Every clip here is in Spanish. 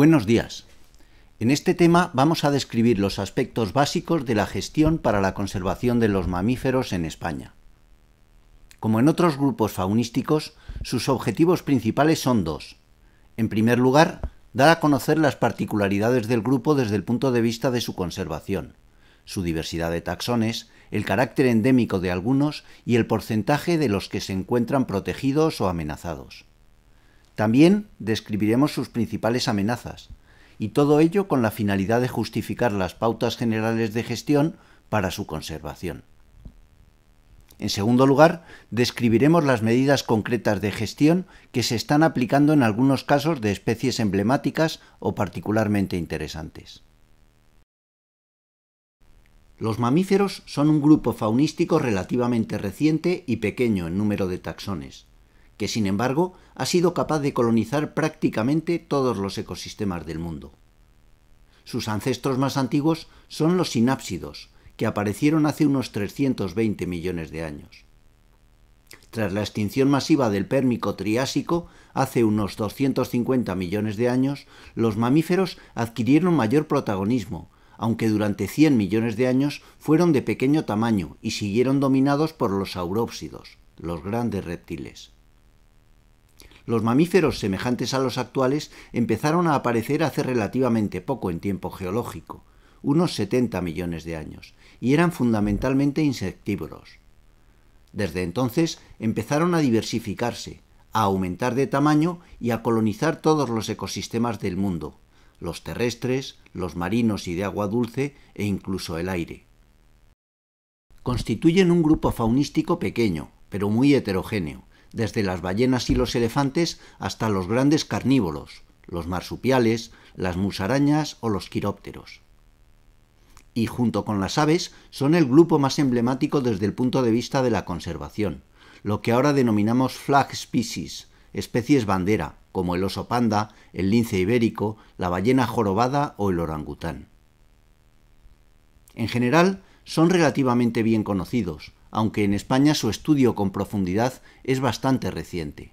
Buenos días. En este tema vamos a describir los aspectos básicos de la gestión para la conservación de los mamíferos en España. Como en otros grupos faunísticos, sus objetivos principales son dos. En primer lugar, dar a conocer las particularidades del grupo desde el punto de vista de su conservación, su diversidad de taxones, el carácter endémico de algunos y el porcentaje de los que se encuentran protegidos o amenazados. También describiremos sus principales amenazas, y todo ello con la finalidad de justificar las pautas generales de gestión para su conservación. En segundo lugar, describiremos las medidas concretas de gestión que se están aplicando en algunos casos de especies emblemáticas o particularmente interesantes. Los mamíferos son un grupo faunístico relativamente reciente y pequeño en número de taxones que sin embargo ha sido capaz de colonizar prácticamente todos los ecosistemas del mundo. Sus ancestros más antiguos son los sinápsidos, que aparecieron hace unos 320 millones de años. Tras la extinción masiva del Pérmico Triásico, hace unos 250 millones de años, los mamíferos adquirieron mayor protagonismo, aunque durante 100 millones de años fueron de pequeño tamaño y siguieron dominados por los aurópsidos, los grandes reptiles. Los mamíferos semejantes a los actuales empezaron a aparecer hace relativamente poco en tiempo geológico, unos 70 millones de años, y eran fundamentalmente insectívoros. Desde entonces empezaron a diversificarse, a aumentar de tamaño y a colonizar todos los ecosistemas del mundo, los terrestres, los marinos y de agua dulce e incluso el aire. Constituyen un grupo faunístico pequeño, pero muy heterogéneo, desde las ballenas y los elefantes hasta los grandes carnívoros, los marsupiales, las musarañas o los quirópteros. Y junto con las aves son el grupo más emblemático desde el punto de vista de la conservación, lo que ahora denominamos flag species, especies bandera, como el oso panda, el lince ibérico, la ballena jorobada o el orangután. En general, son relativamente bien conocidos, aunque en España su estudio con profundidad es bastante reciente.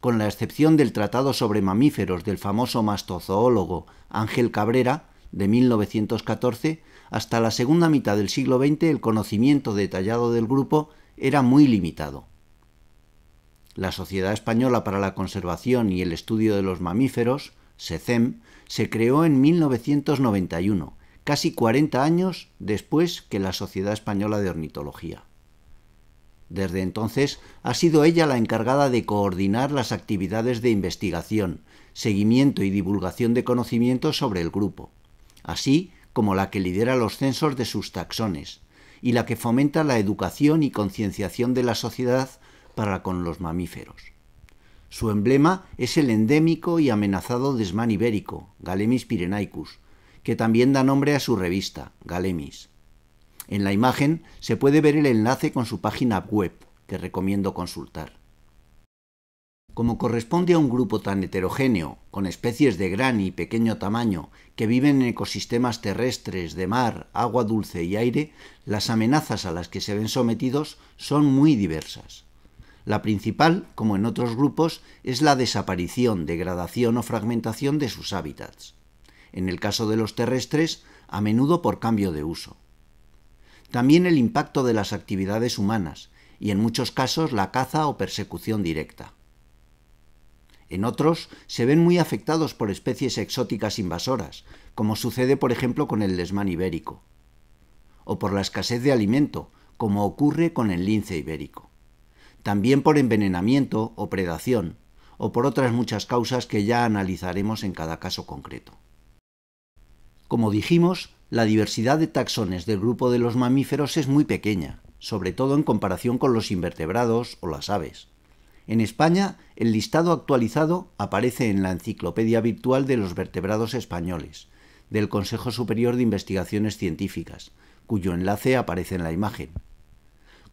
Con la excepción del Tratado sobre Mamíferos del famoso mastozoólogo Ángel Cabrera, de 1914, hasta la segunda mitad del siglo XX el conocimiento detallado del grupo era muy limitado. La Sociedad Española para la Conservación y el Estudio de los Mamíferos, SECEM, se creó en 1991 casi 40 años después que la Sociedad Española de Ornitología. Desde entonces ha sido ella la encargada de coordinar las actividades de investigación, seguimiento y divulgación de conocimientos sobre el grupo, así como la que lidera los censos de sus taxones y la que fomenta la educación y concienciación de la sociedad para con los mamíferos. Su emblema es el endémico y amenazado desmán ibérico, Galemis pirenaicus, que también da nombre a su revista, Galemis. En la imagen se puede ver el enlace con su página web, que recomiendo consultar. Como corresponde a un grupo tan heterogéneo, con especies de gran y pequeño tamaño, que viven en ecosistemas terrestres, de mar, agua dulce y aire, las amenazas a las que se ven sometidos son muy diversas. La principal, como en otros grupos, es la desaparición, degradación o fragmentación de sus hábitats en el caso de los terrestres, a menudo por cambio de uso. También el impacto de las actividades humanas, y en muchos casos la caza o persecución directa. En otros, se ven muy afectados por especies exóticas invasoras, como sucede por ejemplo con el desmán ibérico, o por la escasez de alimento, como ocurre con el lince ibérico. También por envenenamiento o predación, o por otras muchas causas que ya analizaremos en cada caso concreto. Como dijimos, la diversidad de taxones del grupo de los mamíferos es muy pequeña, sobre todo en comparación con los invertebrados o las aves. En España, el listado actualizado aparece en la Enciclopedia Virtual de los Vertebrados Españoles, del Consejo Superior de Investigaciones Científicas, cuyo enlace aparece en la imagen.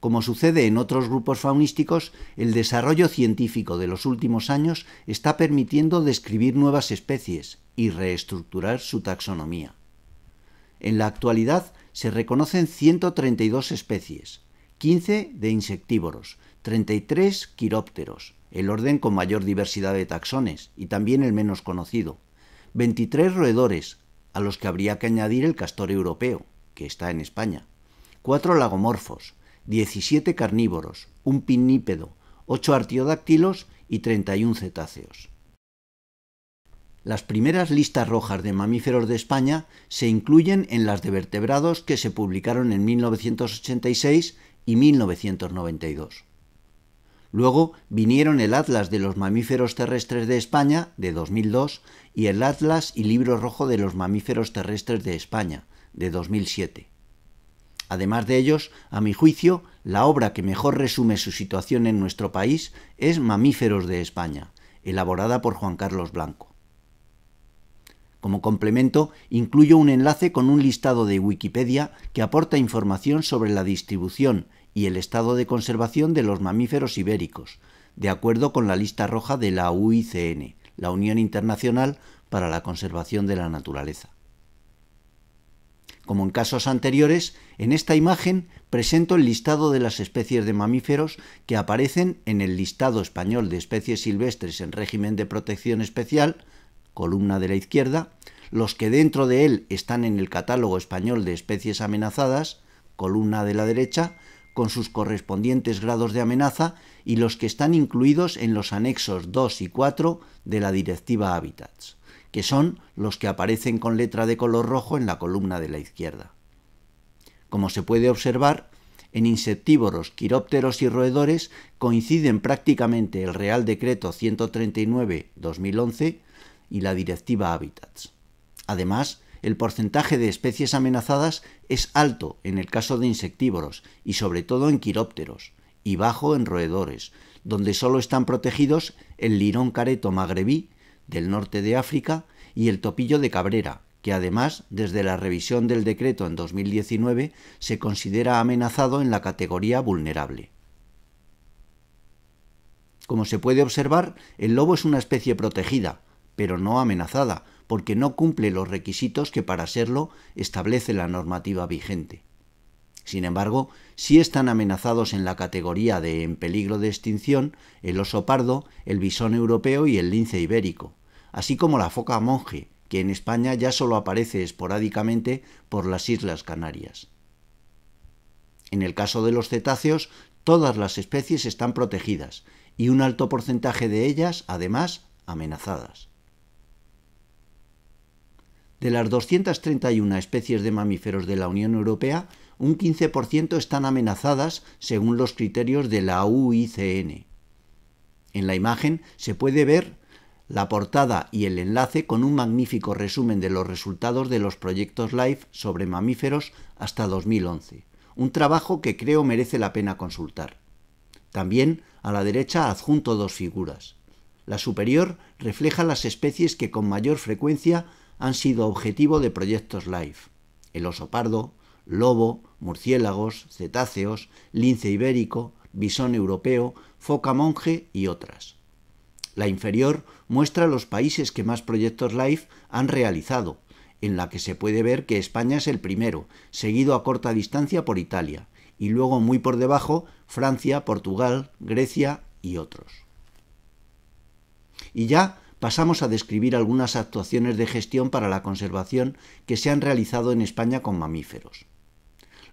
Como sucede en otros grupos faunísticos, el desarrollo científico de los últimos años está permitiendo describir nuevas especies y reestructurar su taxonomía. En la actualidad se reconocen 132 especies, 15 de insectívoros, 33 quirópteros, el orden con mayor diversidad de taxones y también el menos conocido, 23 roedores, a los que habría que añadir el castor europeo, que está en España, 4 lagomorfos, 17 carnívoros, un pinnípedo, 8 artiodáctilos y 31 cetáceos. Las primeras listas rojas de mamíferos de España se incluyen en las de vertebrados que se publicaron en 1986 y 1992. Luego vinieron el Atlas de los Mamíferos Terrestres de España de 2002 y el Atlas y Libro Rojo de los Mamíferos Terrestres de España de 2007. Además de ellos, a mi juicio, la obra que mejor resume su situación en nuestro país es Mamíferos de España, elaborada por Juan Carlos Blanco. Como complemento, incluyo un enlace con un listado de Wikipedia que aporta información sobre la distribución y el estado de conservación de los mamíferos ibéricos, de acuerdo con la lista roja de la UICN, la Unión Internacional para la Conservación de la Naturaleza. Como en casos anteriores, en esta imagen presento el listado de las especies de mamíferos que aparecen en el listado español de especies silvestres en régimen de protección especial, columna de la izquierda, los que dentro de él están en el catálogo español de especies amenazadas, columna de la derecha, con sus correspondientes grados de amenaza y los que están incluidos en los anexos 2 y 4 de la Directiva Hábitats, que son los que aparecen con letra de color rojo en la columna de la izquierda. Como se puede observar, en insectívoros, quirópteros y roedores coinciden prácticamente el Real Decreto 139-2011 y la Directiva Hábitats. Además, el porcentaje de especies amenazadas es alto en el caso de insectívoros y sobre todo en quirópteros, y bajo en roedores, donde solo están protegidos el lirón careto magrebí del norte de África y el topillo de Cabrera, que además, desde la revisión del decreto en 2019, se considera amenazado en la categoría vulnerable. Como se puede observar, el lobo es una especie protegida, pero no amenazada, porque no cumple los requisitos que para serlo establece la normativa vigente. Sin embargo, sí están amenazados en la categoría de en peligro de extinción el oso pardo, el bisón europeo y el lince ibérico, así como la foca monje, que en España ya solo aparece esporádicamente por las Islas Canarias. En el caso de los cetáceos, todas las especies están protegidas y un alto porcentaje de ellas, además, amenazadas. De las 231 especies de mamíferos de la Unión Europea, un 15% están amenazadas según los criterios de la UICN. En la imagen se puede ver la portada y el enlace con un magnífico resumen de los resultados de los proyectos LIFE sobre mamíferos hasta 2011, un trabajo que creo merece la pena consultar. También a la derecha adjunto dos figuras. La superior refleja las especies que con mayor frecuencia han sido objetivo de proyectos Life. El oso pardo, lobo, murciélagos, cetáceos, lince ibérico, bisón europeo, foca monje y otras. La inferior muestra los países que más proyectos Life han realizado, en la que se puede ver que España es el primero, seguido a corta distancia por Italia, y luego muy por debajo Francia, Portugal, Grecia y otros. Y ya pasamos a describir algunas actuaciones de gestión para la conservación que se han realizado en España con mamíferos.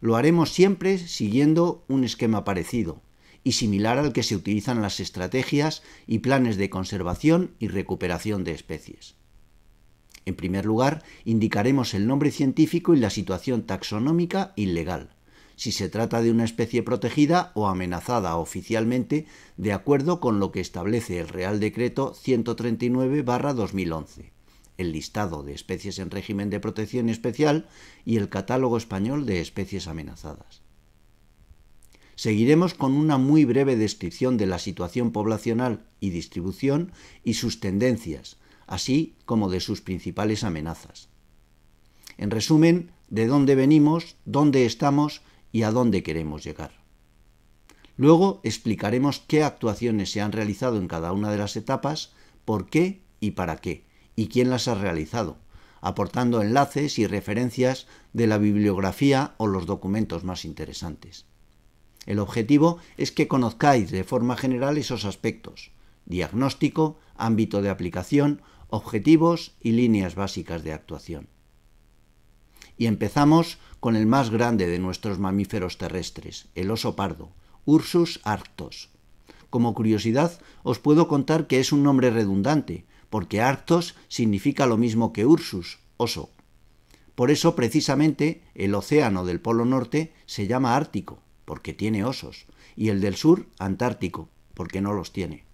Lo haremos siempre siguiendo un esquema parecido y similar al que se utilizan las estrategias y planes de conservación y recuperación de especies. En primer lugar, indicaremos el nombre científico y la situación taxonómica ilegal si se trata de una especie protegida o amenazada oficialmente, de acuerdo con lo que establece el Real Decreto 139-2011, el listado de especies en régimen de protección especial y el catálogo español de especies amenazadas. Seguiremos con una muy breve descripción de la situación poblacional y distribución y sus tendencias, así como de sus principales amenazas. En resumen, de dónde venimos, dónde estamos y a dónde queremos llegar. Luego explicaremos qué actuaciones se han realizado en cada una de las etapas, por qué y para qué, y quién las ha realizado, aportando enlaces y referencias de la bibliografía o los documentos más interesantes. El objetivo es que conozcáis de forma general esos aspectos, diagnóstico, ámbito de aplicación, objetivos y líneas básicas de actuación. Y empezamos con el más grande de nuestros mamíferos terrestres, el oso pardo, Ursus arctos. Como curiosidad, os puedo contar que es un nombre redundante, porque arctos significa lo mismo que Ursus, oso. Por eso, precisamente, el océano del Polo Norte se llama Ártico, porque tiene osos, y el del sur, Antártico, porque no los tiene.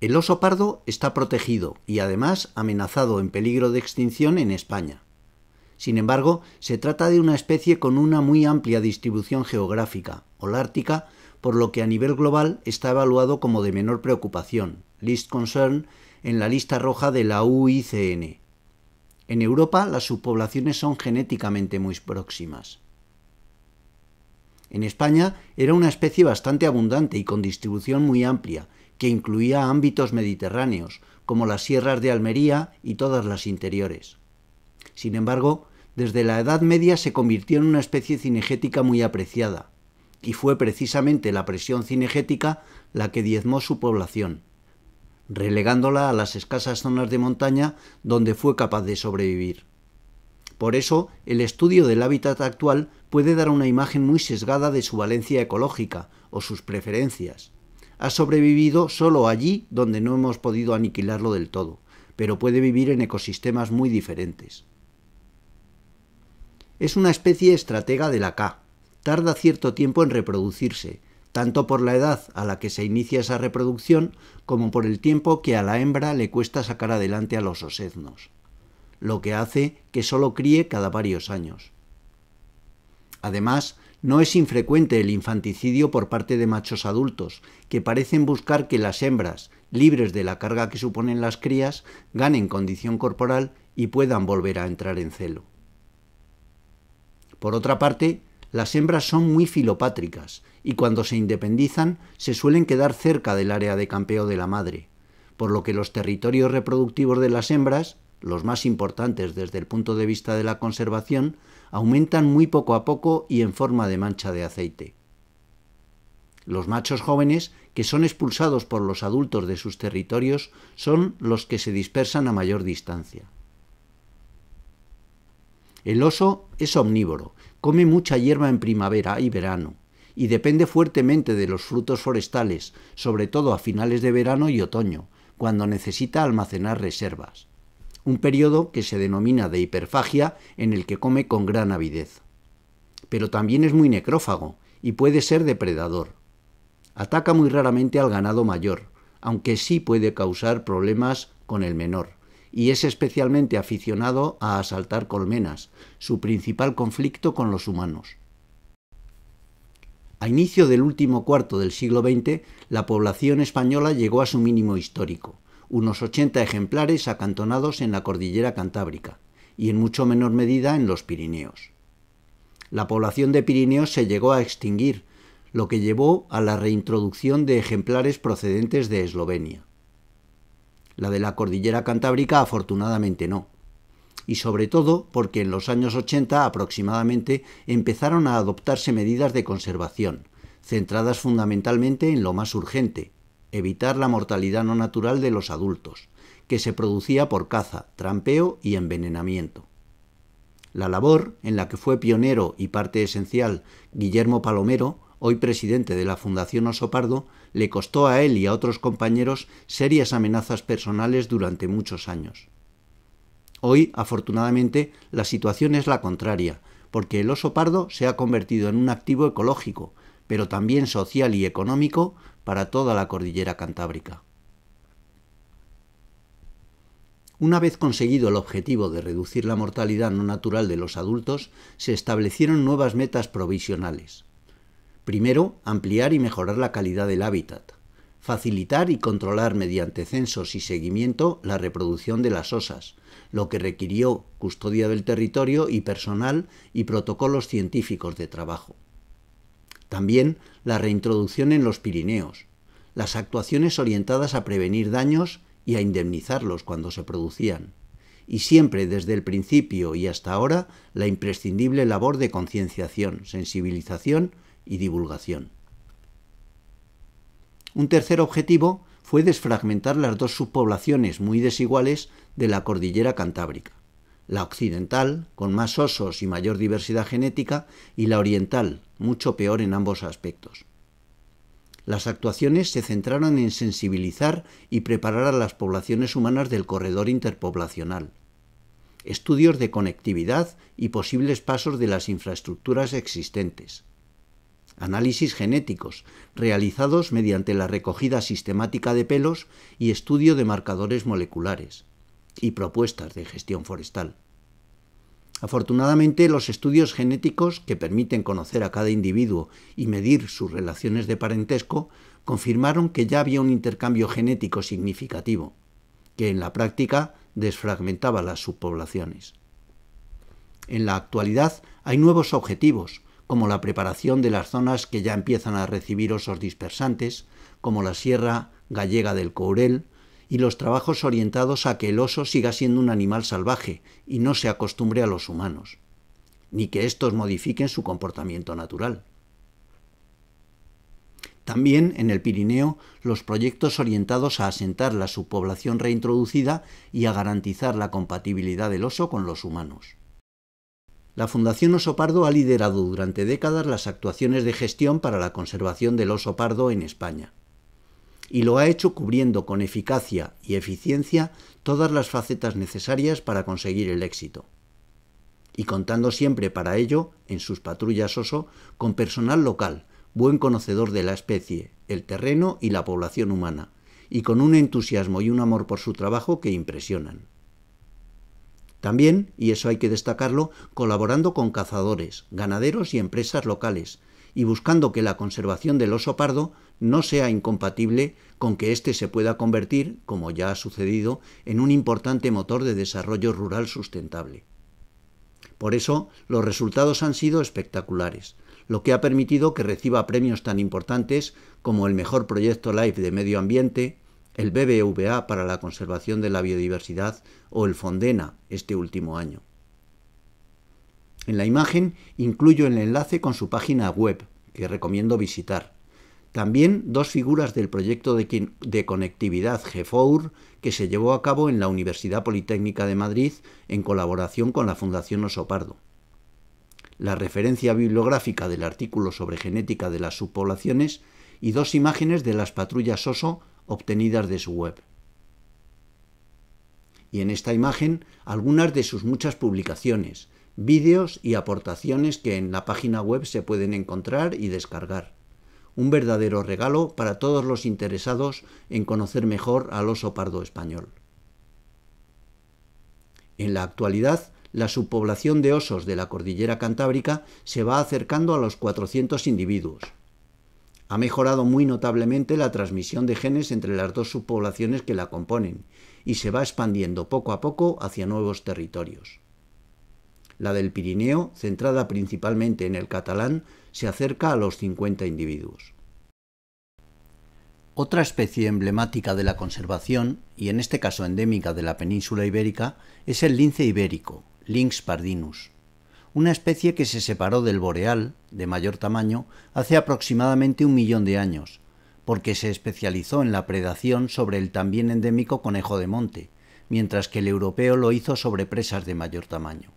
El oso pardo está protegido y además amenazado en peligro de extinción en España. Sin embargo, se trata de una especie con una muy amplia distribución geográfica, holártica, por lo que a nivel global está evaluado como de menor preocupación, List Concern, en la lista roja de la UICN. En Europa las subpoblaciones son genéticamente muy próximas. En España era una especie bastante abundante y con distribución muy amplia, que incluía ámbitos mediterráneos, como las sierras de Almería y todas las interiores. Sin embargo, desde la Edad Media se convirtió en una especie cinegética muy apreciada, y fue precisamente la presión cinegética la que diezmó su población, relegándola a las escasas zonas de montaña donde fue capaz de sobrevivir. Por eso, el estudio del hábitat actual puede dar una imagen muy sesgada de su valencia ecológica o sus preferencias. Ha sobrevivido solo allí donde no hemos podido aniquilarlo del todo, pero puede vivir en ecosistemas muy diferentes. Es una especie estratega de la K. Tarda cierto tiempo en reproducirse, tanto por la edad a la que se inicia esa reproducción como por el tiempo que a la hembra le cuesta sacar adelante a los oseznos, lo que hace que solo críe cada varios años. Además, no es infrecuente el infanticidio por parte de machos adultos, que parecen buscar que las hembras, libres de la carga que suponen las crías, ganen condición corporal y puedan volver a entrar en celo. Por otra parte, las hembras son muy filopátricas y cuando se independizan se suelen quedar cerca del área de campeo de la madre, por lo que los territorios reproductivos de las hembras, los más importantes desde el punto de vista de la conservación, aumentan muy poco a poco y en forma de mancha de aceite. Los machos jóvenes, que son expulsados por los adultos de sus territorios, son los que se dispersan a mayor distancia. El oso es omnívoro, Come mucha hierba en primavera y verano, y depende fuertemente de los frutos forestales, sobre todo a finales de verano y otoño, cuando necesita almacenar reservas. Un periodo que se denomina de hiperfagia en el que come con gran avidez. Pero también es muy necrófago y puede ser depredador. Ataca muy raramente al ganado mayor, aunque sí puede causar problemas con el menor y es especialmente aficionado a asaltar colmenas, su principal conflicto con los humanos. A inicio del último cuarto del siglo XX, la población española llegó a su mínimo histórico, unos 80 ejemplares acantonados en la cordillera cantábrica y en mucho menor medida en los Pirineos. La población de Pirineos se llegó a extinguir, lo que llevó a la reintroducción de ejemplares procedentes de Eslovenia. La de la cordillera cantábrica afortunadamente no. Y sobre todo porque en los años 80 aproximadamente empezaron a adoptarse medidas de conservación, centradas fundamentalmente en lo más urgente, evitar la mortalidad no natural de los adultos, que se producía por caza, trampeo y envenenamiento. La labor en la que fue pionero y parte esencial Guillermo Palomero, hoy presidente de la Fundación Osopardo, le costó a él y a otros compañeros serias amenazas personales durante muchos años. Hoy, afortunadamente, la situación es la contraria, porque el oso pardo se ha convertido en un activo ecológico, pero también social y económico para toda la cordillera cantábrica. Una vez conseguido el objetivo de reducir la mortalidad no natural de los adultos, se establecieron nuevas metas provisionales. Primero, ampliar y mejorar la calidad del hábitat. Facilitar y controlar mediante censos y seguimiento la reproducción de las osas, lo que requirió custodia del territorio y personal y protocolos científicos de trabajo. También la reintroducción en los Pirineos, las actuaciones orientadas a prevenir daños y a indemnizarlos cuando se producían, y siempre desde el principio y hasta ahora la imprescindible labor de concienciación, sensibilización y divulgación. Un tercer objetivo fue desfragmentar las dos subpoblaciones muy desiguales de la cordillera cantábrica, la occidental, con más osos y mayor diversidad genética, y la oriental, mucho peor en ambos aspectos. Las actuaciones se centraron en sensibilizar y preparar a las poblaciones humanas del corredor interpoblacional. Estudios de conectividad y posibles pasos de las infraestructuras existentes, análisis genéticos, realizados mediante la recogida sistemática de pelos y estudio de marcadores moleculares, y propuestas de gestión forestal. Afortunadamente, los estudios genéticos que permiten conocer a cada individuo y medir sus relaciones de parentesco confirmaron que ya había un intercambio genético significativo, que en la práctica desfragmentaba las subpoblaciones. En la actualidad hay nuevos objetivos, como la preparación de las zonas que ya empiezan a recibir osos dispersantes, como la Sierra Gallega del Courel, y los trabajos orientados a que el oso siga siendo un animal salvaje y no se acostumbre a los humanos, ni que estos modifiquen su comportamiento natural. También en el Pirineo los proyectos orientados a asentar la subpoblación reintroducida y a garantizar la compatibilidad del oso con los humanos la Fundación Oso Pardo ha liderado durante décadas las actuaciones de gestión para la conservación del oso pardo en España. Y lo ha hecho cubriendo con eficacia y eficiencia todas las facetas necesarias para conseguir el éxito. Y contando siempre para ello, en sus patrullas oso, con personal local, buen conocedor de la especie, el terreno y la población humana, y con un entusiasmo y un amor por su trabajo que impresionan. También, y eso hay que destacarlo, colaborando con cazadores, ganaderos y empresas locales, y buscando que la conservación del oso pardo no sea incompatible con que éste se pueda convertir, como ya ha sucedido, en un importante motor de desarrollo rural sustentable. Por eso, los resultados han sido espectaculares, lo que ha permitido que reciba premios tan importantes como el mejor proyecto Life de medio ambiente, el BBVA para la conservación de la biodiversidad o el Fondena este último año. En la imagen incluyo el enlace con su página web, que recomiendo visitar. También dos figuras del proyecto de, conectividad GFOUR que se llevó a cabo en la Universidad Politécnica de Madrid en colaboración con la Fundación Osopardo. La referencia bibliográfica del artículo sobre genética de las subpoblaciones y dos imágenes de las patrullas OSO obtenidas de su web. Y en esta imagen algunas de sus muchas publicaciones, vídeos y aportaciones que en la página web se pueden encontrar y descargar. Un verdadero regalo para todos los interesados en conocer mejor al oso pardo español. En la actualidad, la subpoblación de osos de la cordillera cantábrica se va acercando a los 400 individuos, ha mejorado muy notablemente la transmisión de genes entre las dos subpoblaciones que la componen y se va expandiendo poco a poco hacia nuevos territorios. La del Pirineo, centrada principalmente en el catalán, se acerca a los 50 individuos. Otra especie emblemática de la conservación, y en este caso endémica de la península ibérica, es el lince ibérico, Lynx pardinus una especie que se separó del boreal, de mayor tamaño, hace aproximadamente un millón de años, porque se especializó en la predación sobre el también endémico conejo de monte, mientras que el europeo lo hizo sobre presas de mayor tamaño.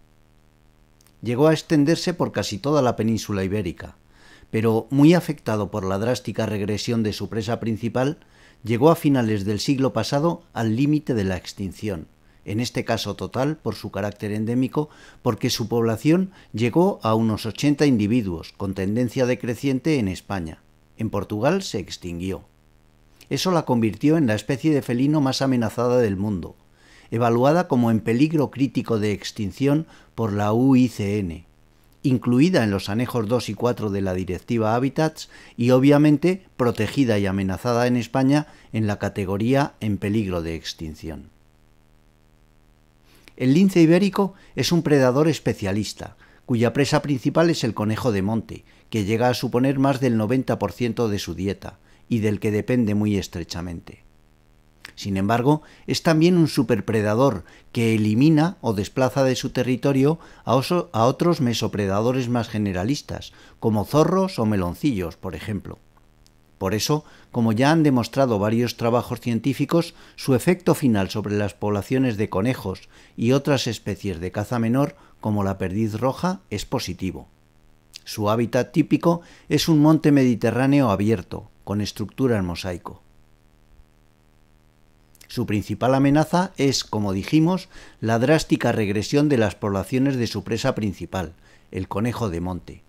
Llegó a extenderse por casi toda la península ibérica, pero muy afectado por la drástica regresión de su presa principal, llegó a finales del siglo pasado al límite de la extinción en este caso total por su carácter endémico, porque su población llegó a unos 80 individuos, con tendencia decreciente en España. En Portugal se extinguió. Eso la convirtió en la especie de felino más amenazada del mundo, evaluada como en peligro crítico de extinción por la UICN, incluida en los anejos 2 y 4 de la Directiva Hábitats y obviamente protegida y amenazada en España en la categoría en peligro de extinción. El lince ibérico es un predador especialista, cuya presa principal es el conejo de monte, que llega a suponer más del 90% de su dieta, y del que depende muy estrechamente. Sin embargo, es también un superpredador que elimina o desplaza de su territorio a, a otros mesopredadores más generalistas, como zorros o meloncillos, por ejemplo. Por eso, como ya han demostrado varios trabajos científicos, su efecto final sobre las poblaciones de conejos y otras especies de caza menor, como la perdiz roja, es positivo. Su hábitat típico es un monte mediterráneo abierto, con estructura en mosaico. Su principal amenaza es, como dijimos, la drástica regresión de las poblaciones de su presa principal, el conejo de monte.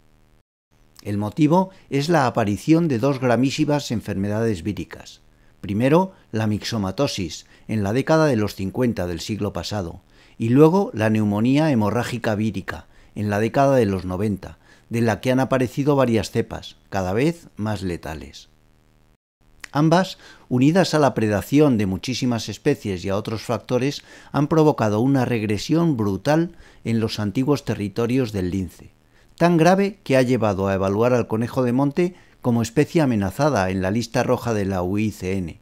El motivo es la aparición de dos gravísimas enfermedades víricas. Primero, la mixomatosis, en la década de los 50 del siglo pasado, y luego la neumonía hemorrágica vírica, en la década de los 90, de la que han aparecido varias cepas, cada vez más letales. Ambas, unidas a la predación de muchísimas especies y a otros factores, han provocado una regresión brutal en los antiguos territorios del lince tan grave que ha llevado a evaluar al conejo de monte como especie amenazada en la lista roja de la UICN,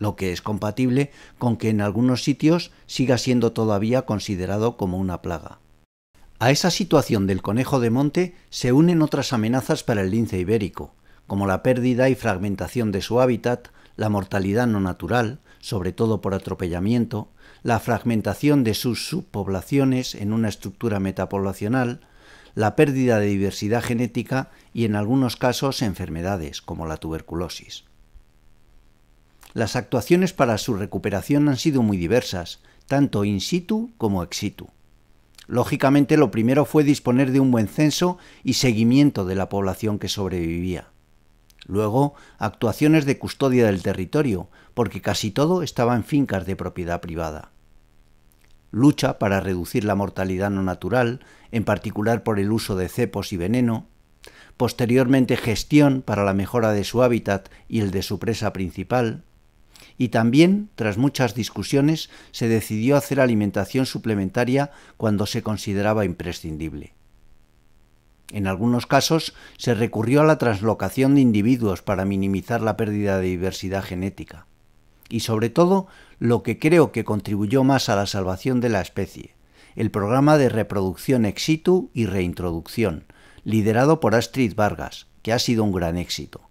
lo que es compatible con que en algunos sitios siga siendo todavía considerado como una plaga. A esa situación del conejo de monte se unen otras amenazas para el lince ibérico, como la pérdida y fragmentación de su hábitat, la mortalidad no natural, sobre todo por atropellamiento, la fragmentación de sus subpoblaciones en una estructura metapoblacional, la pérdida de diversidad genética y en algunos casos enfermedades como la tuberculosis. Las actuaciones para su recuperación han sido muy diversas, tanto in situ como ex situ. Lógicamente lo primero fue disponer de un buen censo y seguimiento de la población que sobrevivía. Luego, actuaciones de custodia del territorio, porque casi todo estaba en fincas de propiedad privada lucha para reducir la mortalidad no natural, en particular por el uso de cepos y veneno, posteriormente gestión para la mejora de su hábitat y el de su presa principal, y también, tras muchas discusiones, se decidió hacer alimentación suplementaria cuando se consideraba imprescindible. En algunos casos se recurrió a la translocación de individuos para minimizar la pérdida de diversidad genética y sobre todo lo que creo que contribuyó más a la salvación de la especie, el programa de reproducción ex situ y reintroducción, liderado por Astrid Vargas, que ha sido un gran éxito.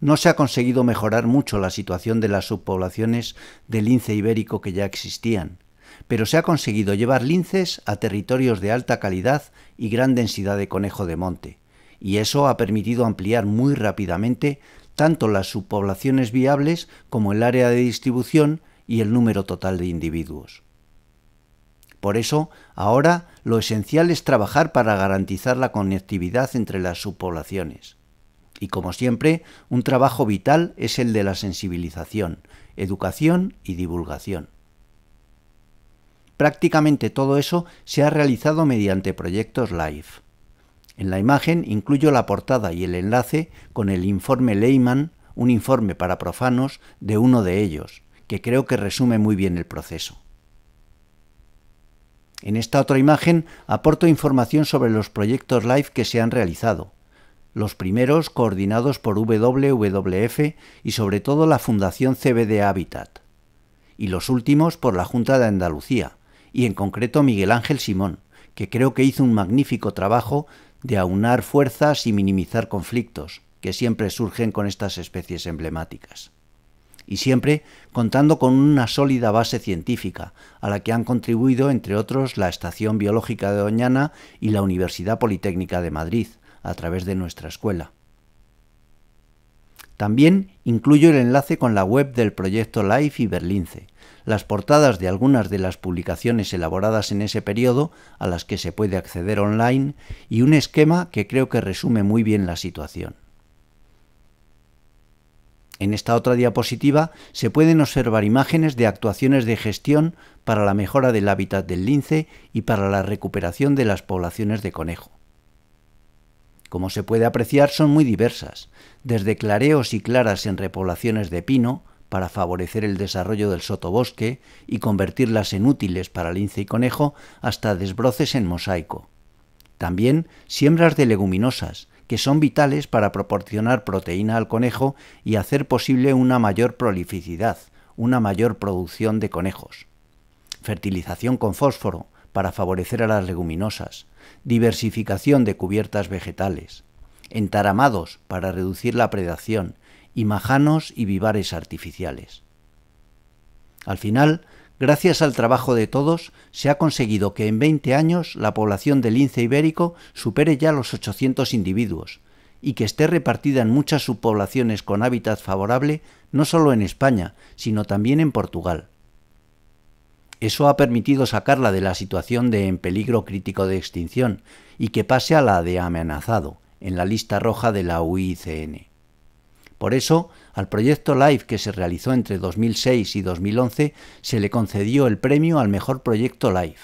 No se ha conseguido mejorar mucho la situación de las subpoblaciones del lince ibérico que ya existían, pero se ha conseguido llevar linces a territorios de alta calidad y gran densidad de conejo de monte, y eso ha permitido ampliar muy rápidamente tanto las subpoblaciones viables como el área de distribución y el número total de individuos. Por eso, ahora lo esencial es trabajar para garantizar la conectividad entre las subpoblaciones. Y como siempre, un trabajo vital es el de la sensibilización, educación y divulgación. Prácticamente todo eso se ha realizado mediante proyectos LIFE. En la imagen incluyo la portada y el enlace con el informe Lehman, un informe para profanos de uno de ellos, que creo que resume muy bien el proceso. En esta otra imagen aporto información sobre los proyectos live que se han realizado, los primeros coordinados por WWF y sobre todo la Fundación CBD Habitat, y los últimos por la Junta de Andalucía, y en concreto Miguel Ángel Simón, que creo que hizo un magnífico trabajo de aunar fuerzas y minimizar conflictos que siempre surgen con estas especies emblemáticas. Y siempre contando con una sólida base científica, a la que han contribuido, entre otros, la Estación Biológica de Doñana y la Universidad Politécnica de Madrid, a través de nuestra escuela. También incluyo el enlace con la web del proyecto Life y Berlince, las portadas de algunas de las publicaciones elaboradas en ese periodo a las que se puede acceder online y un esquema que creo que resume muy bien la situación. En esta otra diapositiva se pueden observar imágenes de actuaciones de gestión para la mejora del hábitat del lince y para la recuperación de las poblaciones de conejo. Como se puede apreciar, son muy diversas, desde clareos y claras en repoblaciones de pino, para favorecer el desarrollo del sotobosque y convertirlas en útiles para lince y conejo, hasta desbroces en mosaico. También siembras de leguminosas, que son vitales para proporcionar proteína al conejo y hacer posible una mayor prolificidad, una mayor producción de conejos. Fertilización con fósforo, para favorecer a las leguminosas, diversificación de cubiertas vegetales, entaramados para reducir la predación y majanos y vivares artificiales. Al final, gracias al trabajo de todos, se ha conseguido que en 20 años la población del lince ibérico supere ya los 800 individuos y que esté repartida en muchas subpoblaciones con hábitat favorable no solo en España, sino también en Portugal. Eso ha permitido sacarla de la situación de en peligro crítico de extinción y que pase a la de amenazado, en la lista roja de la UICN. Por eso, al proyecto LIFE que se realizó entre 2006 y 2011 se le concedió el premio al mejor proyecto LIFE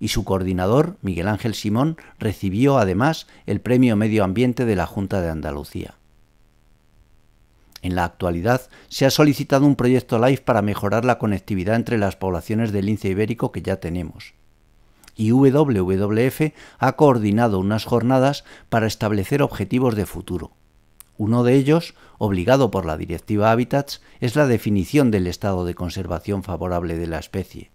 y su coordinador, Miguel Ángel Simón, recibió además el premio Medio Ambiente de la Junta de Andalucía. En la actualidad se ha solicitado un proyecto LIFE para mejorar la conectividad entre las poblaciones del lince ibérico que ya tenemos y WWF ha coordinado unas jornadas para establecer objetivos de futuro. Uno de ellos, obligado por la Directiva Habitats, es la definición del estado de conservación favorable de la especie.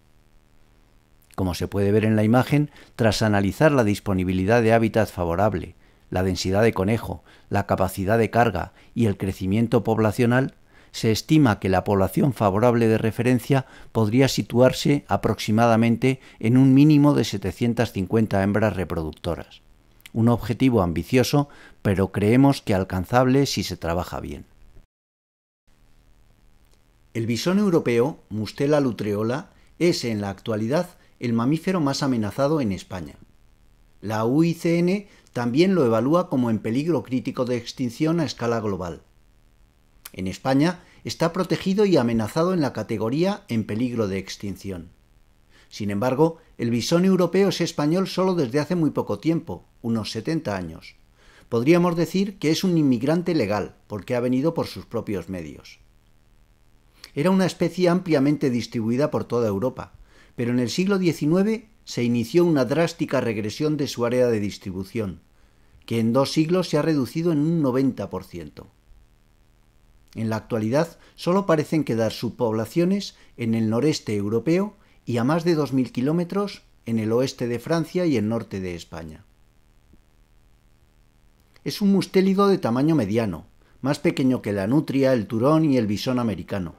Como se puede ver en la imagen, tras analizar la disponibilidad de hábitat favorable, la densidad de conejo, la capacidad de carga y el crecimiento poblacional, se estima que la población favorable de referencia podría situarse aproximadamente en un mínimo de 750 hembras reproductoras. Un objetivo ambicioso, pero creemos que alcanzable si se trabaja bien. El bisón europeo, Mustela lutreola, es en la actualidad el mamífero más amenazado en España. La UICN también lo evalúa como en peligro crítico de extinción a escala global. En España está protegido y amenazado en la categoría en peligro de extinción. Sin embargo, el bisón europeo es español solo desde hace muy poco tiempo, unos 70 años. Podríamos decir que es un inmigrante legal, porque ha venido por sus propios medios. Era una especie ampliamente distribuida por toda Europa, pero en el siglo XIX se inició una drástica regresión de su área de distribución, que en dos siglos se ha reducido en un 90%. En la actualidad solo parecen quedar subpoblaciones en el noreste europeo y a más de 2.000 kilómetros en el oeste de Francia y el norte de España. Es un mustélido de tamaño mediano, más pequeño que la nutria, el turón y el bisón americano.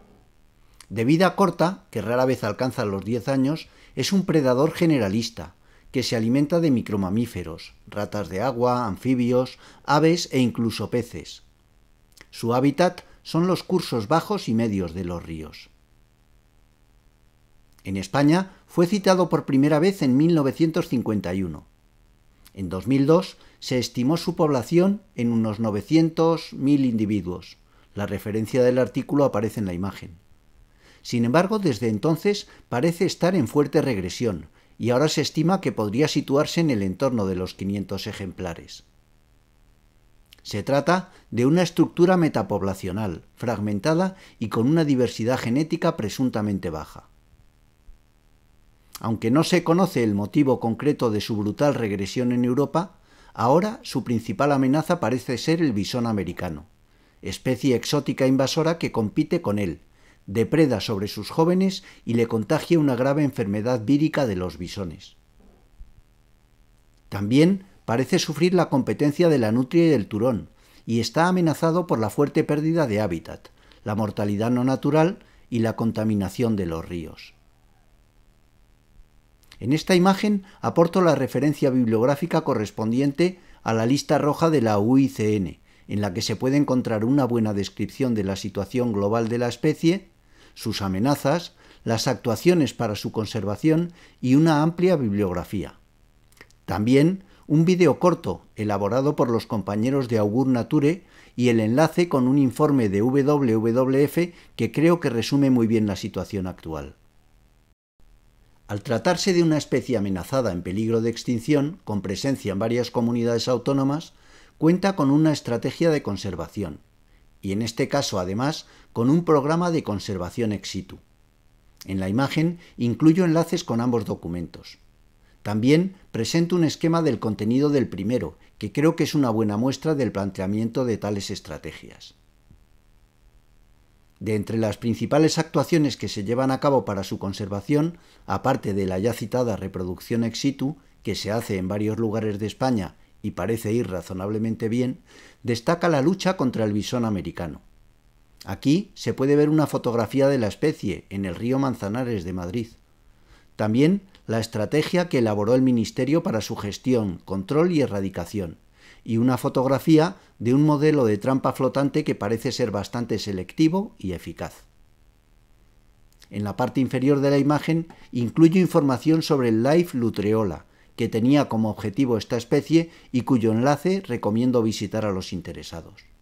De vida corta, que rara vez alcanza los 10 años, es un predador generalista, que se alimenta de micromamíferos, ratas de agua, anfibios, aves e incluso peces. Su hábitat son los cursos bajos y medios de los ríos. En España fue citado por primera vez en 1951. En 2002 se estimó su población en unos 900.000 individuos. La referencia del artículo aparece en la imagen. Sin embargo, desde entonces parece estar en fuerte regresión y ahora se estima que podría situarse en el entorno de los 500 ejemplares. Se trata de una estructura metapoblacional, fragmentada y con una diversidad genética presuntamente baja. Aunque no se conoce el motivo concreto de su brutal regresión en Europa, ahora su principal amenaza parece ser el bisón americano, especie exótica invasora que compite con él, depreda sobre sus jóvenes y le contagia una grave enfermedad vírica de los bisones. También parece sufrir la competencia de la nutria y del turón, y está amenazado por la fuerte pérdida de hábitat, la mortalidad no natural y la contaminación de los ríos. En esta imagen aporto la referencia bibliográfica correspondiente a la lista roja de la UICN, en la que se puede encontrar una buena descripción de la situación global de la especie, sus amenazas, las actuaciones para su conservación y una amplia bibliografía. También un vídeo corto elaborado por los compañeros de Augur Nature y el enlace con un informe de WWF que creo que resume muy bien la situación actual. Al tratarse de una especie amenazada en peligro de extinción, con presencia en varias comunidades autónomas, cuenta con una estrategia de conservación, y en este caso además con un programa de conservación ex situ. En la imagen incluyo enlaces con ambos documentos. También presento un esquema del contenido del primero, que creo que es una buena muestra del planteamiento de tales estrategias. De entre las principales actuaciones que se llevan a cabo para su conservación, aparte de la ya citada reproducción ex situ, que se hace en varios lugares de España y parece ir razonablemente bien, destaca la lucha contra el bisón americano. Aquí se puede ver una fotografía de la especie en el río Manzanares de Madrid. También la estrategia que elaboró el Ministerio para su gestión, control y erradicación, y una fotografía de un modelo de trampa flotante que parece ser bastante selectivo y eficaz. En la parte inferior de la imagen incluyo información sobre el Life Lutreola, que tenía como objetivo esta especie y cuyo enlace recomiendo visitar a los interesados.